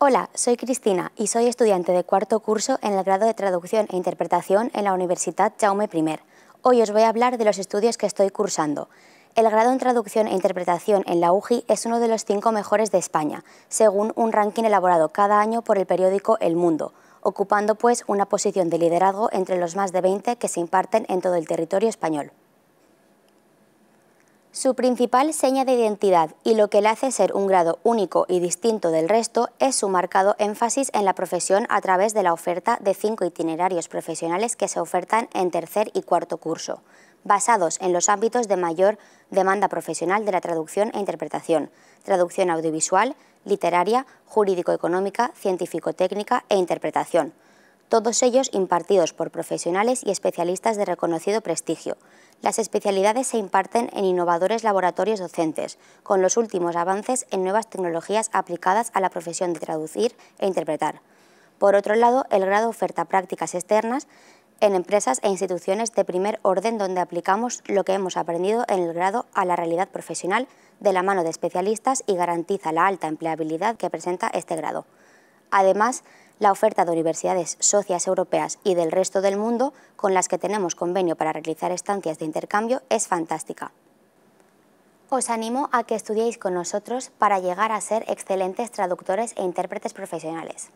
Hola, soy Cristina y soy estudiante de cuarto curso en el grado de Traducción e Interpretación en la Universidad Jaume I. Hoy os voy a hablar de los estudios que estoy cursando. El grado en Traducción e Interpretación en la UJI es uno de los cinco mejores de España, según un ranking elaborado cada año por el periódico El Mundo, ocupando pues una posición de liderazgo entre los más de 20 que se imparten en todo el territorio español. Su principal seña de identidad y lo que le hace ser un grado único y distinto del resto es su marcado énfasis en la profesión a través de la oferta de cinco itinerarios profesionales que se ofertan en tercer y cuarto curso, basados en los ámbitos de mayor demanda profesional de la traducción e interpretación, traducción audiovisual, literaria, jurídico-económica, científico-técnica e interpretación todos ellos impartidos por profesionales y especialistas de reconocido prestigio. Las especialidades se imparten en innovadores laboratorios docentes, con los últimos avances en nuevas tecnologías aplicadas a la profesión de traducir e interpretar. Por otro lado, el grado oferta prácticas externas en empresas e instituciones de primer orden donde aplicamos lo que hemos aprendido en el grado a la realidad profesional de la mano de especialistas y garantiza la alta empleabilidad que presenta este grado. Además, la oferta de universidades socias europeas y del resto del mundo con las que tenemos convenio para realizar estancias de intercambio es fantástica. Os animo a que estudiéis con nosotros para llegar a ser excelentes traductores e intérpretes profesionales.